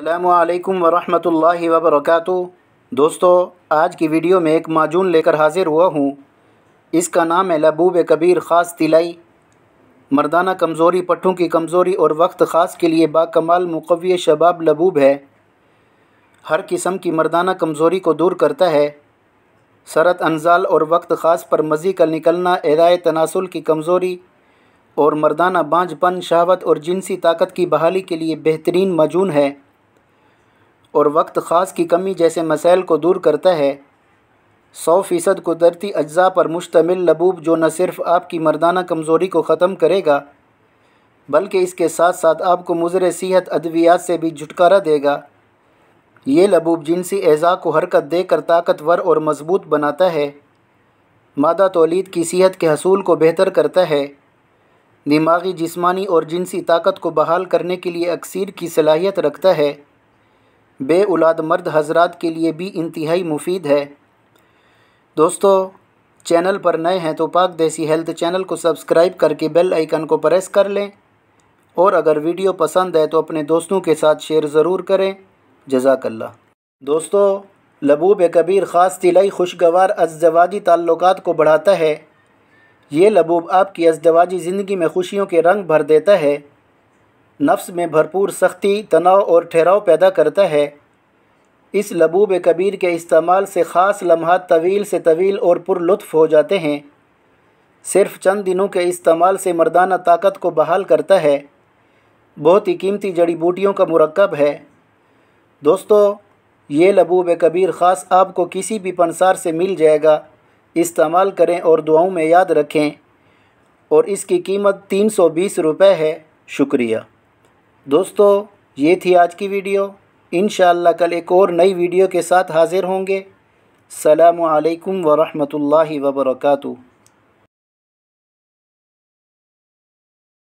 अल्लाम वरहमतुल्लाहि वबरक दोस्तों आज की वीडियो में एक माजून लेकर हाज़िर हुआ हूँ इसका नाम है लबूब कबीर ख़ास तिलई मर्दाना कमज़ोरी पट्ठों की कमज़ोरी और वक्त ख़ास के लिए बाकमाल मुकवी शबाब लबूब है हर किस्म की मर्दाना कमज़ोरी को दूर करता है सरत अनजाल और वक्त ख़ास पर मज़ी का निकलना एदाय तनासुल की कमज़ोरी और मर्दाना बांझपन शहावत और जिनसी ताकत की बहाली के लिए बेहतरीन मजून है और वक्त ख़ास की कमी जैसे मसाइल को दूर करता है सौ फ़ीसद कुदरती अज्जा पर मुश्तमिल लबूब जो न सिर्फ आपकी मर्दाना कमज़ोरी को ख़त्म करेगा बल्कि इसके साथ साथ आपको मुजर सेहत अद्वियात से भी छुटकारा देगा ये लबूब जिनसी एज़ा को हरकत देकर ताकतवर और मजबूत बनाता है मादा तोलीद की सेहत के हसूल को बेहतर करता है दिमागी जिस्मानी और जिनसी ताकत को बहाल करने के लिए अक्सर की सलाहियत रखता है बे औलाद मर्द हजरात के लिए भी इंतहाई मुफीद है दोस्तों चैनल पर नए हैं तो पाक देसी हेल्थ चैनल को सब्सक्राइब करके बेल आइकन को प्रेस कर लें और अगर वीडियो पसंद है तो अपने दोस्तों के साथ शेयर ज़रूर करें जजाकल्ला दोस्तों लबूब कबीर ख़ास तिलई खुशगवार अजवाजी ताल्लुक़ को बढ़ाता है ये लबूब आपकी अजवाजी ज़िंदगी में खुशियों के रंग भर देता है नफ्स में भरपूर सख्ती तनाव और ठहराव पैदा करता है इस लबूब कबीर के इस्तेमाल से ख़ास लम्हा तवील से तवील और पुरलुत्फ़ हो जाते हैं सिर्फ चंद दिनों के इस्तेमाल से मर्दाना ताकत को बहाल करता है बहुत ही कीमती जड़ी बूटियों का मरकब है दोस्तों ये लबूब कबीर ख़ास आपको किसी भी पनसार से मिल जाएगा इस्तेमाल करें और दुआओं में याद रखें और इसकी कीमत तीन सौ बीस रुपये है शुक्रिया दोस्तों ये थी आज की वीडियो इन कल एक और नई वीडियो के साथ हाज़िर होंगे सलामकुम वरहमल वबरकू